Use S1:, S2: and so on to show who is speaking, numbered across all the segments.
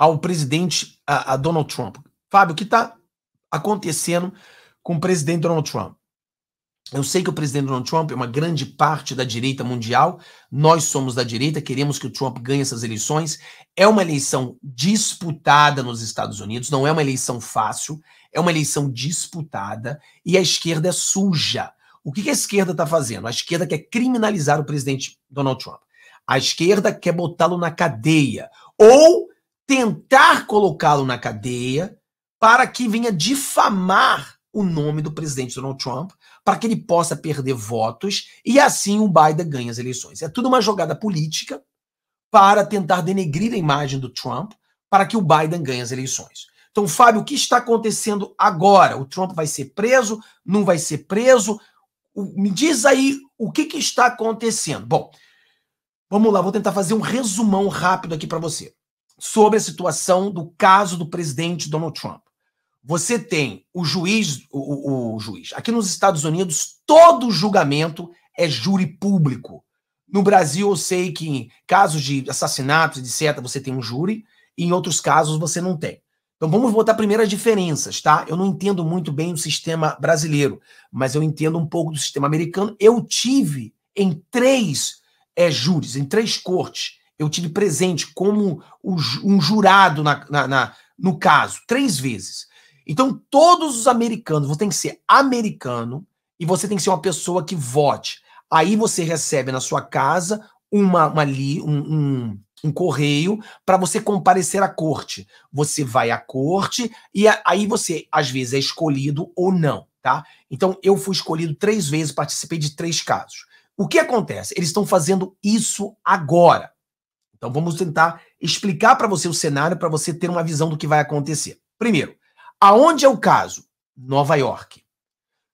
S1: ao presidente a, a Donald Trump. Fábio, o que está acontecendo com o presidente Donald Trump? Eu sei que o presidente Donald Trump é uma grande parte da direita mundial. Nós somos da direita, queremos que o Trump ganhe essas eleições. É uma eleição disputada nos Estados Unidos, não é uma eleição fácil, é uma eleição disputada e a esquerda é suja. O que a esquerda está fazendo? A esquerda quer criminalizar o presidente Donald Trump. A esquerda quer botá-lo na cadeia ou tentar colocá-lo na cadeia para que venha difamar o nome do presidente Donald Trump, para que ele possa perder votos e assim o Biden ganhe as eleições. É tudo uma jogada política para tentar denegrir a imagem do Trump, para que o Biden ganhe as eleições. Então, Fábio, o que está acontecendo agora? O Trump vai ser preso? Não vai ser preso? Me diz aí o que, que está acontecendo. Bom, vamos lá, vou tentar fazer um resumão rápido aqui para você sobre a situação do caso do presidente Donald Trump. Você tem o juiz, o, o, o juiz. Aqui nos Estados Unidos, todo julgamento é júri público. No Brasil, eu sei que em casos de assassinatos, etc., você tem um júri, e em outros casos você não tem. Então vamos botar primeiro as diferenças, tá? Eu não entendo muito bem o sistema brasileiro, mas eu entendo um pouco do sistema americano. Eu tive em três é, júris, em três cortes, eu tive presente como um jurado na, na, na, no caso, três vezes. Então, todos os americanos, você tem que ser americano e você tem que ser uma pessoa que vote. Aí você recebe na sua casa uma, uma li, um, um, um correio para você comparecer à corte. Você vai à corte e a, aí você, às vezes, é escolhido ou não, tá? Então, eu fui escolhido três vezes, participei de três casos. O que acontece? Eles estão fazendo isso agora. Então vamos tentar explicar para você o cenário para você ter uma visão do que vai acontecer. Primeiro, aonde é o caso? Nova York.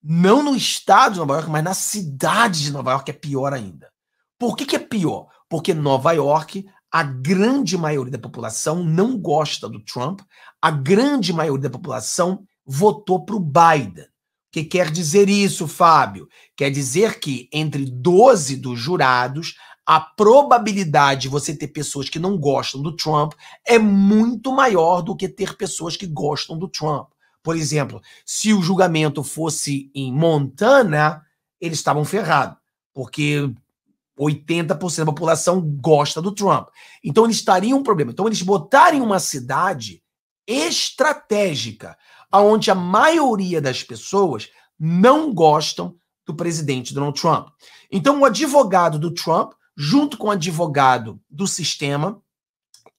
S1: Não no estado de Nova York, mas na cidade de Nova York é pior ainda. Por que, que é pior? Porque Nova York, a grande maioria da população não gosta do Trump, a grande maioria da população votou para o Biden. O que quer dizer isso, Fábio? Quer dizer que entre 12 dos jurados, a probabilidade de você ter pessoas que não gostam do Trump é muito maior do que ter pessoas que gostam do Trump. Por exemplo, se o julgamento fosse em Montana, eles estavam ferrados, porque 80% da população gosta do Trump. Então eles estariam um problema. Então eles botarem uma cidade estratégica, aonde a maioria das pessoas não gostam do presidente Donald Trump. Então o advogado do Trump junto com o advogado do sistema.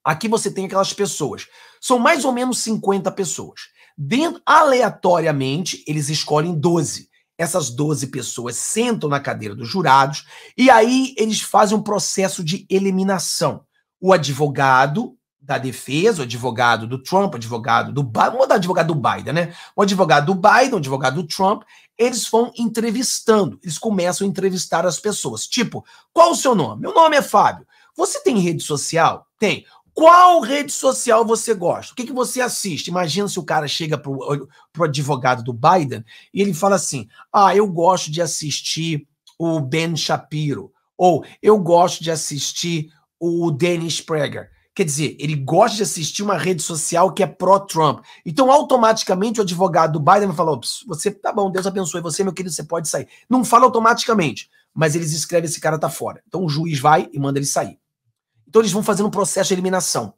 S1: Aqui você tem aquelas pessoas. São mais ou menos 50 pessoas. Dentro, aleatoriamente, eles escolhem 12. Essas 12 pessoas sentam na cadeira dos jurados e aí eles fazem um processo de eliminação. O advogado da defesa, o advogado do Trump, o advogado do Biden, vamos dar advogado do Biden, né? O advogado do Biden, o advogado do Trump eles vão entrevistando, eles começam a entrevistar as pessoas. Tipo, qual o seu nome? Meu nome é Fábio. Você tem rede social? Tem. Qual rede social você gosta? O que, que você assiste? Imagina se o cara chega para o advogado do Biden e ele fala assim: Ah, eu gosto de assistir o Ben Shapiro, ou eu gosto de assistir o Dennis Prager. Quer dizer, ele gosta de assistir uma rede social que é pró-Trump. Então, automaticamente, o advogado do Biden vai falar: você tá bom, Deus abençoe você, meu querido, você pode sair. Não fala automaticamente, mas eles escrevem: esse cara tá fora. Então, o juiz vai e manda ele sair. Então, eles vão fazendo um processo de eliminação.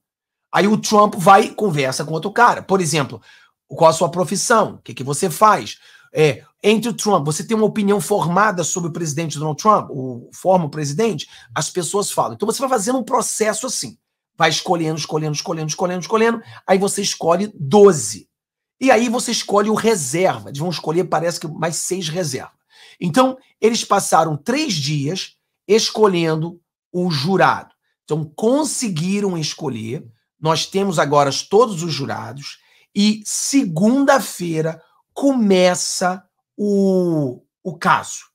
S1: Aí, o Trump vai e conversa com outro cara. Por exemplo, qual a sua profissão? O que, que você faz? É, entre o Trump, você tem uma opinião formada sobre o presidente Donald Trump, o forma o presidente, as pessoas falam. Então você vai fazendo um processo assim vai escolhendo, escolhendo, escolhendo, escolhendo, escolhendo. Aí você escolhe 12. E aí você escolhe o reserva. Eles vão escolher, parece que mais seis reservas. Então, eles passaram três dias escolhendo o jurado. Então, conseguiram escolher. Nós temos agora todos os jurados. E segunda-feira começa o, o caso.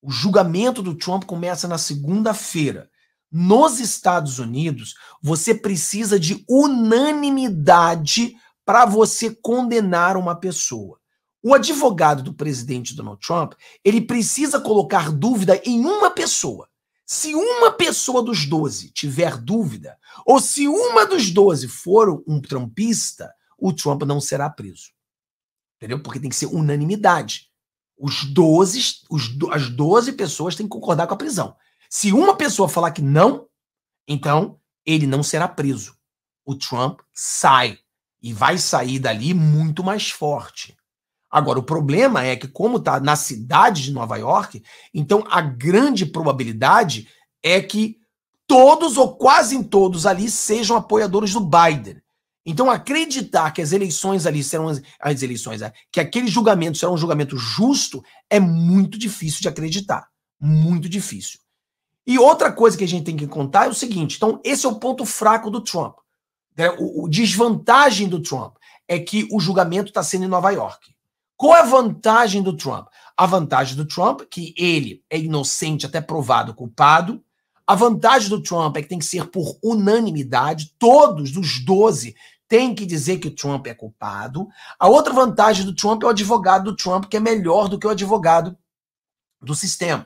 S1: O julgamento do Trump começa na segunda-feira. Nos Estados Unidos, você precisa de unanimidade para você condenar uma pessoa. O advogado do presidente Donald Trump, ele precisa colocar dúvida em uma pessoa. Se uma pessoa dos 12 tiver dúvida, ou se uma dos 12 for um trumpista, o Trump não será preso. Entendeu? Porque tem que ser unanimidade. Os 12, os, as 12 pessoas têm que concordar com a prisão. Se uma pessoa falar que não, então ele não será preso. O Trump sai e vai sair dali muito mais forte. Agora, o problema é que, como está na cidade de Nova York, então a grande probabilidade é que todos ou quase todos ali sejam apoiadores do Biden. Então, acreditar que as eleições ali serão as eleições, é, que aquele julgamento será um julgamento justo, é muito difícil de acreditar. Muito difícil. E outra coisa que a gente tem que contar é o seguinte: então, esse é o ponto fraco do Trump. Né? O, o desvantagem do Trump é que o julgamento está sendo em Nova York. Qual é a vantagem do Trump? A vantagem do Trump é que ele é inocente até provado culpado. A vantagem do Trump é que tem que ser por unanimidade, todos os 12 têm que dizer que o Trump é culpado. A outra vantagem do Trump é o advogado do Trump, que é melhor do que o advogado do sistema.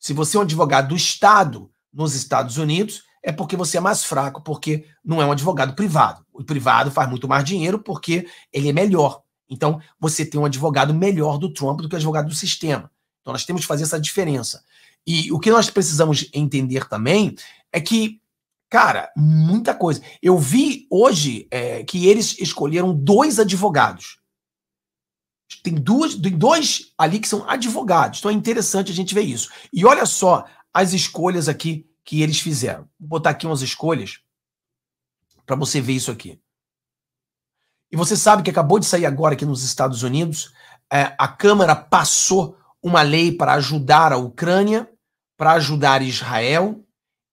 S1: Se você é um advogado do Estado nos Estados Unidos, é porque você é mais fraco, porque não é um advogado privado. O privado faz muito mais dinheiro porque ele é melhor. Então, você tem um advogado melhor do Trump do que o advogado do sistema. Então, nós temos que fazer essa diferença. E o que nós precisamos entender também é que, cara, muita coisa. Eu vi hoje é, que eles escolheram dois advogados tem duas, tem dois ali que são advogados. Então é interessante a gente ver isso. E olha só as escolhas aqui que eles fizeram. Vou botar aqui umas escolhas para você ver isso aqui. E você sabe que acabou de sair agora aqui nos Estados Unidos, é, a Câmara passou uma lei para ajudar a Ucrânia, para ajudar Israel,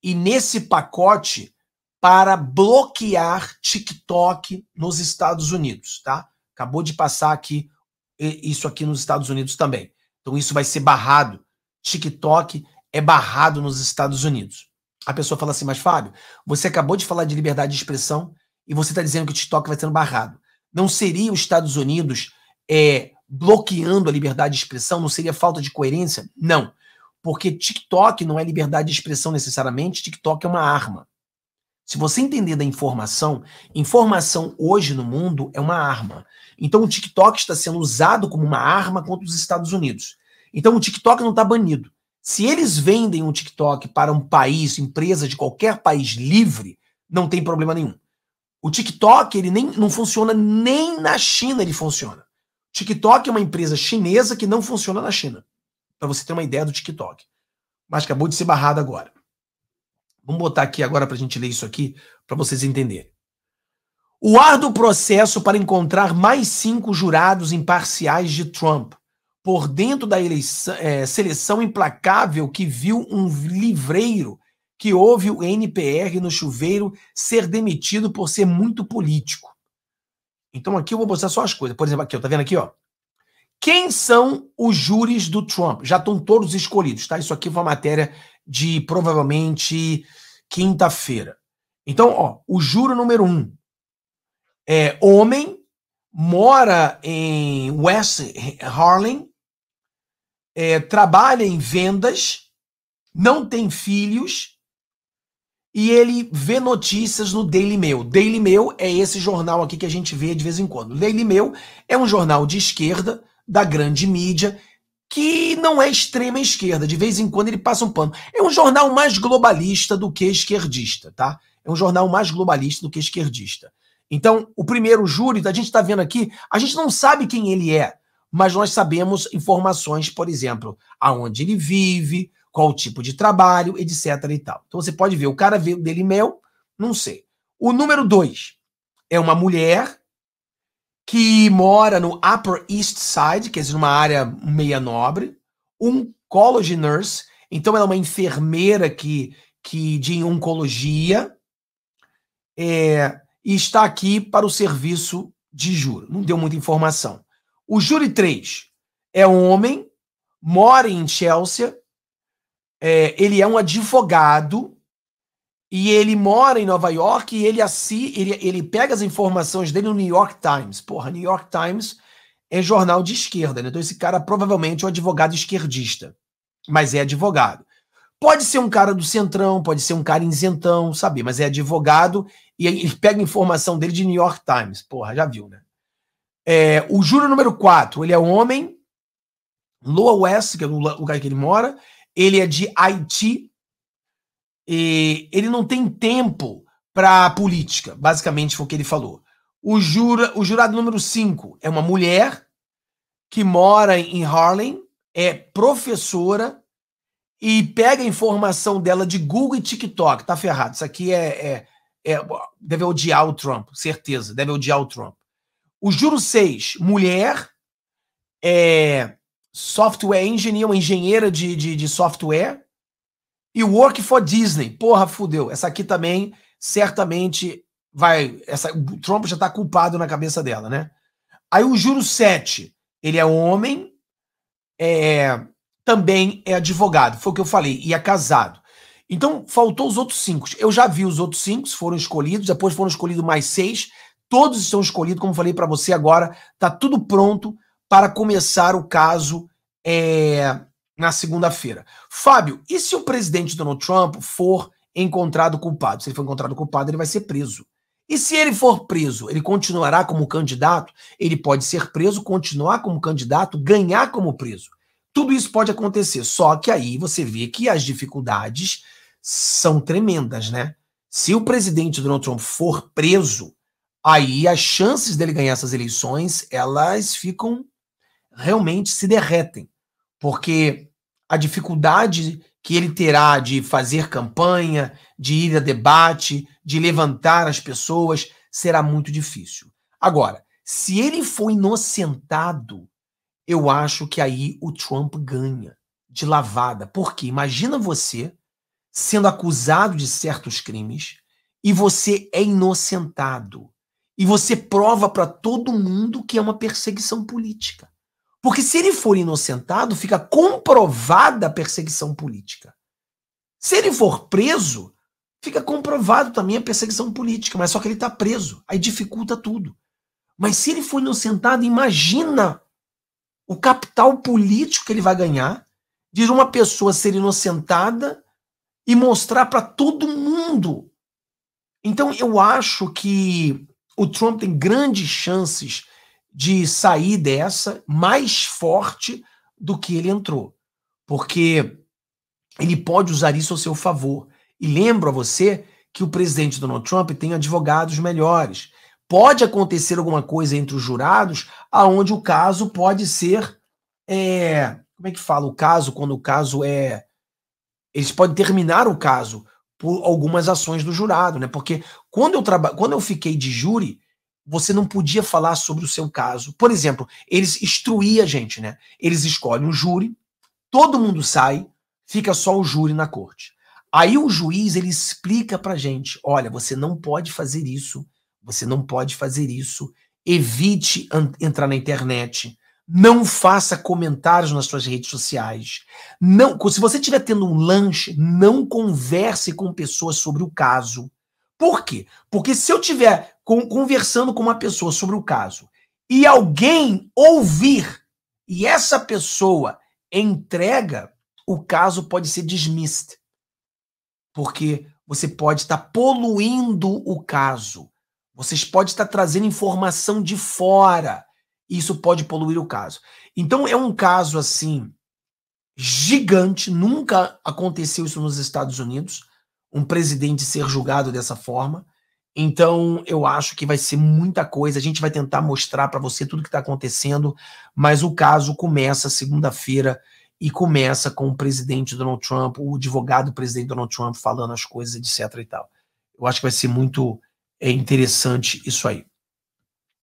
S1: e nesse pacote para bloquear TikTok nos Estados Unidos, tá? Acabou de passar aqui isso aqui nos Estados Unidos também. Então isso vai ser barrado. TikTok é barrado nos Estados Unidos. A pessoa fala assim, mas Fábio, você acabou de falar de liberdade de expressão e você está dizendo que o TikTok vai sendo barrado. Não seria os Estados Unidos é, bloqueando a liberdade de expressão? Não seria falta de coerência? Não. Porque TikTok não é liberdade de expressão necessariamente, TikTok é uma arma. Se você entender da informação, informação hoje no mundo é uma arma. Então o TikTok está sendo usado como uma arma contra os Estados Unidos. Então o TikTok não está banido. Se eles vendem um TikTok para um país, empresa de qualquer país livre, não tem problema nenhum. O TikTok ele nem não funciona nem na China ele funciona. TikTok é uma empresa chinesa que não funciona na China. Para você ter uma ideia do TikTok, mas acabou de ser barrado agora. Vamos botar aqui agora para a gente ler isso aqui, para vocês entenderem. O árduo processo para encontrar mais cinco jurados imparciais de Trump, por dentro da eleição, é, seleção implacável que viu um livreiro que houve o NPR no chuveiro ser demitido por ser muito político. Então aqui eu vou mostrar só as coisas. Por exemplo, aqui, ó, tá vendo aqui, ó? Quem são os júris do Trump? Já estão todos escolhidos, tá? Isso aqui foi uma matéria de provavelmente quinta-feira. Então, ó, o juro número um é homem, mora em West Harlem, é, trabalha em vendas, não tem filhos e ele vê notícias no Daily Mail. Daily Mail é esse jornal aqui que a gente vê de vez em quando. Daily Mail é um jornal de esquerda da grande mídia, que não é extrema esquerda. De vez em quando ele passa um pano. É um jornal mais globalista do que esquerdista, tá? É um jornal mais globalista do que esquerdista. Então, o primeiro júri, a gente está vendo aqui, a gente não sabe quem ele é, mas nós sabemos informações, por exemplo, aonde ele vive, qual o tipo de trabalho, etc. e tal. Então você pode ver, o cara veio dele mel, não sei. O número dois é uma mulher que mora no Upper East Side, que é uma área meia nobre, um college nurse, então ela é uma enfermeira que, que de oncologia é, e está aqui para o serviço de júri. Não deu muita informação. O júri 3 é um homem, mora em Chelsea, é, ele é um advogado e ele mora em Nova York e ele assim ele, ele pega as informações dele no New York Times. Porra, New York Times é jornal de esquerda, né? Então esse cara provavelmente é um advogado esquerdista, mas é advogado. Pode ser um cara do centrão, pode ser um cara isentão, sabe? Mas é advogado e ele pega informação dele de New York Times. Porra, já viu, né? É, o Júlio número 4, ele é um homem, Loa West, que é o lugar que ele mora, ele é de Haiti, e ele não tem tempo para política, basicamente foi o que ele falou. O, jura, o jurado número 5 é uma mulher que mora em Harlem, é professora e pega a informação dela de Google e TikTok. Tá ferrado. Isso aqui é, é, é deve odiar o Trump, certeza. Deve odiar o Trump. O juro 6, mulher, é software engineer, uma engenheira de, de, de software, e Work for Disney. Porra, fudeu. Essa aqui também, certamente, vai. Essa, o Trump já está culpado na cabeça dela, né? Aí o Juro 7. Ele é homem, é, também é advogado. Foi o que eu falei. E é casado. Então, faltou os outros cinco. Eu já vi os outros cinco, foram escolhidos, depois foram escolhidos mais seis. Todos estão escolhidos, como falei para você agora, tá tudo pronto para começar o caso é, na segunda-feira. Fábio, e se o presidente Donald Trump for encontrado culpado? Se ele for encontrado culpado, ele vai ser preso. E se ele for preso, ele continuará como candidato? Ele pode ser preso, continuar como candidato, ganhar como preso. Tudo isso pode acontecer, só que aí você vê que as dificuldades são tremendas, né? Se o presidente Donald Trump for preso, aí as chances dele ganhar essas eleições, elas ficam realmente se derretem. Porque a dificuldade que ele terá de fazer campanha, de ir a debate, de levantar as pessoas, será muito difícil. Agora, se ele for inocentado, eu acho que aí o Trump ganha de lavada. Porque imagina você sendo acusado de certos crimes e você é inocentado. E você prova para todo mundo que é uma perseguição política. Porque se ele for inocentado, fica comprovada a perseguição política. Se ele for preso, fica comprovado também a perseguição política, mas só que ele está preso, aí dificulta tudo. Mas se ele for inocentado, imagina o capital político que ele vai ganhar de uma pessoa ser inocentada e mostrar para todo mundo. Então eu acho que o Trump tem grandes chances de sair dessa mais forte do que ele entrou. Porque ele pode usar isso ao seu favor. E lembro a você que o presidente Donald Trump tem advogados melhores. Pode acontecer alguma coisa entre os jurados aonde o caso pode ser. É, como é que fala o caso quando o caso é. Eles podem terminar o caso por algumas ações do jurado, né? Porque quando eu, traba, quando eu fiquei de júri, você não podia falar sobre o seu caso. Por exemplo, eles instruíam a gente, né? Eles escolhem um júri, todo mundo sai, fica só o júri na corte. Aí o juiz ele explica pra gente: olha, você não pode fazer isso, você não pode fazer isso, evite entrar na internet, não faça comentários nas suas redes sociais. Não, se você estiver tendo um lanche, não converse com pessoas sobre o caso. Por quê? Porque se eu tiver com, conversando com uma pessoa sobre o caso e alguém ouvir e essa pessoa entrega, o caso pode ser dismissed. Porque você pode estar poluindo o caso. Vocês podem estar trazendo informação de fora. E isso pode poluir o caso. Então é um caso assim gigante, nunca aconteceu isso nos Estados Unidos um presidente ser julgado dessa forma. Então, eu acho que vai ser muita coisa. A gente vai tentar mostrar para você tudo que está acontecendo, mas o caso começa segunda-feira e começa com o presidente Donald Trump, o advogado do presidente Donald Trump falando as coisas, etc. e tal. Eu acho que vai ser muito é, interessante isso aí.